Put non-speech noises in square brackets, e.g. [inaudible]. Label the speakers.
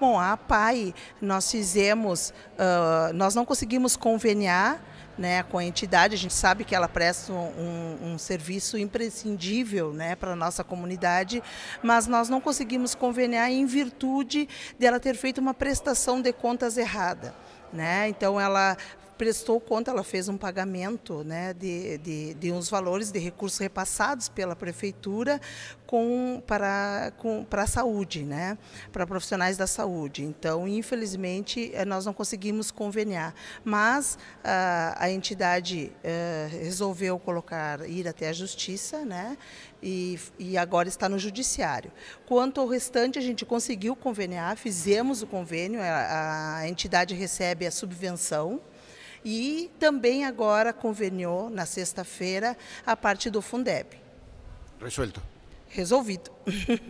Speaker 1: Bom, a ah, PAI, nós fizemos, uh, nós não conseguimos conveniar né, com a entidade, a gente sabe que ela presta um, um serviço imprescindível né, para a nossa comunidade, mas nós não conseguimos conveniar em virtude dela ter feito uma prestação de contas errada. Né? Então ela prestou conta, ela fez um pagamento né, de, de, de uns valores de recursos repassados pela prefeitura com, para, com, para a saúde, né, para profissionais da saúde. Então, infelizmente, eh, nós não conseguimos conveniar, mas ah, a entidade eh, resolveu colocar, ir até a justiça né, e, e agora está no judiciário. Quanto ao restante, a gente conseguiu conveniar, fizemos o convênio, eh, a, a entidade recebe a subvenção, e também agora conveniou, na sexta-feira, a parte do Fundeb. Resolvido. Resolvido. [laughs]